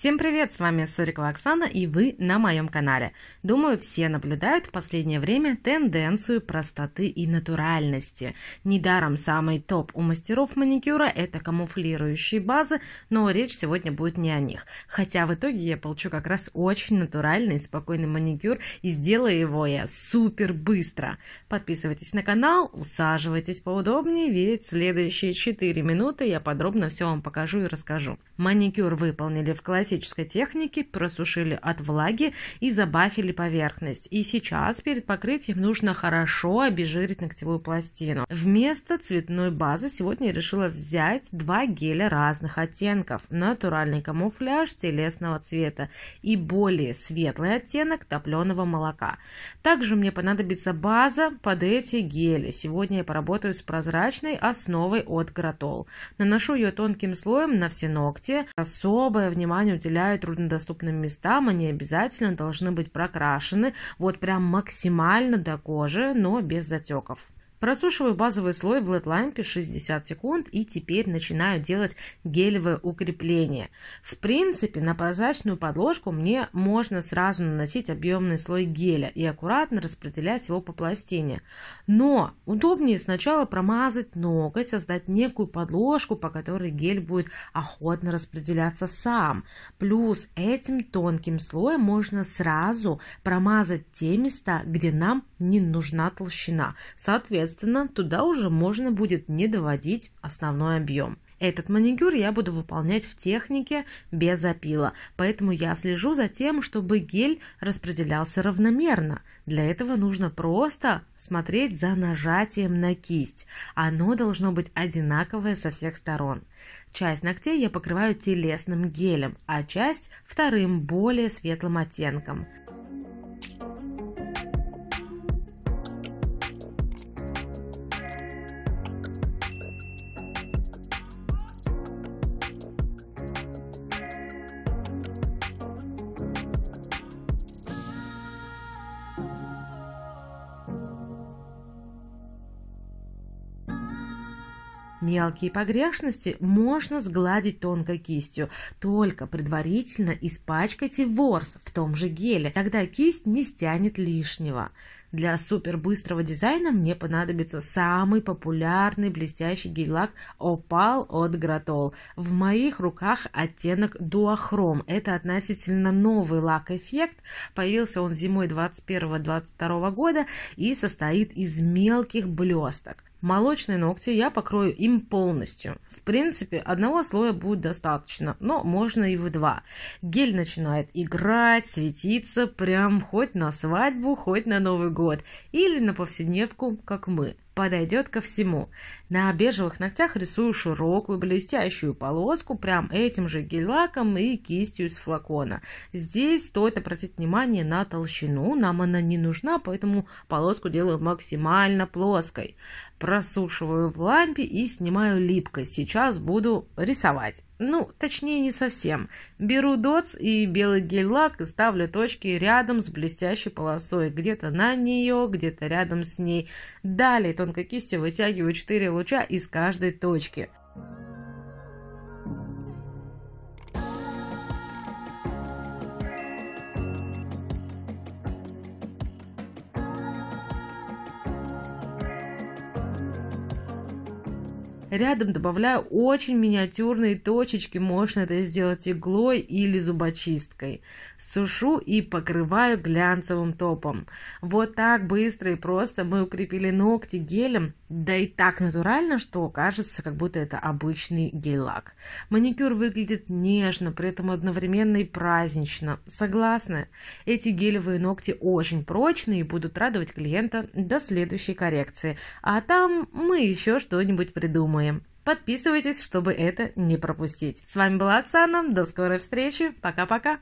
Всем привет, с вами Сурикова Оксана и вы на моем канале. Думаю, все наблюдают в последнее время тенденцию простоты и натуральности. Недаром самый топ у мастеров маникюра – это камуфлирующие базы, но речь сегодня будет не о них. Хотя в итоге я получу как раз очень натуральный и спокойный маникюр и сделаю его я супер быстро. Подписывайтесь на канал, усаживайтесь поудобнее, ведь следующие 4 минуты я подробно все вам покажу и расскажу. Маникюр выполнили в классе классической техники просушили от влаги и забафили поверхность. И сейчас перед покрытием нужно хорошо обезжирить ногтевую пластину. Вместо цветной базы сегодня я решила взять два геля разных оттенков. Натуральный камуфляж телесного цвета и более светлый оттенок топленого молока. Также мне понадобится база под эти гели. Сегодня я поработаю с прозрачной основой от Гратол. Наношу ее тонким слоем на все ногти. Особое внимание уделяют труднодоступным местам, они обязательно должны быть прокрашены вот прям максимально до кожи, но без затеков. Просушиваю базовый слой в LED лампе 60 секунд и теперь начинаю делать гелевое укрепление. В принципе, на прозрачную подложку мне можно сразу наносить объемный слой геля и аккуратно распределять его по пластине. Но удобнее сначала промазать ноготь, создать некую подложку, по которой гель будет охотно распределяться сам. Плюс этим тонким слоем можно сразу промазать те места, где нам не нужна толщина. Соответственно, Соответственно, туда уже можно будет не доводить основной объем. Этот маникюр я буду выполнять в технике без опила, поэтому я слежу за тем, чтобы гель распределялся равномерно. Для этого нужно просто смотреть за нажатием на кисть. Оно должно быть одинаковое со всех сторон. Часть ногтей я покрываю телесным гелем, а часть – вторым, более светлым оттенком. Мелкие погрешности можно сгладить тонкой кистью, только предварительно испачкайте ворс в том же геле, тогда кисть не стянет лишнего. Для супербыстрого дизайна мне понадобится самый популярный блестящий гель-лак Opal от Gratol. В моих руках оттенок дуохром. Это относительно новый лак-эффект. Появился он зимой 2021-2022 года и состоит из мелких блесток. Молочные ногти я покрою им полностью. В принципе, одного слоя будет достаточно, но можно и в два. Гель начинает играть, светиться, прям хоть на свадьбу, хоть на Новый год год, или на повседневку, как мы. Подойдет ко всему. На бежевых ногтях рисую широкую блестящую полоску прям этим же гель-лаком и кистью из флакона. Здесь стоит обратить внимание на толщину, нам она не нужна, поэтому полоску делаю максимально плоской. Просушиваю в лампе и снимаю липкость. Сейчас буду рисовать. Ну, точнее, не совсем. Беру дотс и белый гель-лак и ставлю точки рядом с блестящей полосой. Где-то на нее, где-то рядом с ней. Далее тонкой кистью вытягиваю 4 луча из каждой точки. Рядом добавляю очень миниатюрные точечки, можно это сделать иглой или зубочисткой. Сушу и покрываю глянцевым топом. Вот так быстро и просто мы укрепили ногти гелем, да и так натурально, что кажется, как будто это обычный гель-лак. Маникюр выглядит нежно, при этом одновременно и празднично. Согласны? Эти гелевые ногти очень прочные и будут радовать клиента до следующей коррекции. А там мы еще что-нибудь придумаем мы. Подписывайтесь, чтобы это не пропустить. С вами была Оксана. До скорой встречи. Пока-пока.